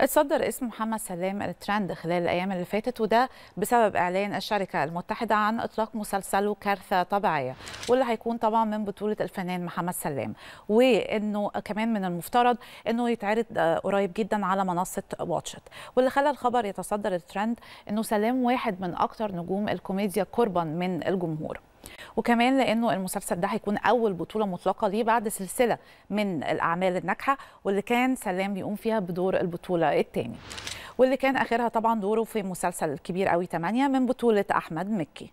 اتصدر اسم محمد سلام الترند خلال الأيام اللي فاتت وده بسبب إعلان الشركة المتحدة عن إطلاق مسلسله كارثة طبيعية واللي هيكون طبعا من بطولة الفنان محمد سلام وإنه كمان من المفترض إنه يتعرض آه، قريب جدا على منصة واتشت واللي خلى الخبر يتصدر الترند إنه سلام واحد من اكثر نجوم الكوميديا قربا من الجمهور وكمان لانه المسلسل ده هيكون اول بطوله مطلقه ليه بعد سلسله من الاعمال الناجحه واللي كان سلام بيقوم فيها بدور البطوله الثاني واللي كان اخرها طبعا دوره في مسلسل كبير قوي 8 من بطوله احمد مكي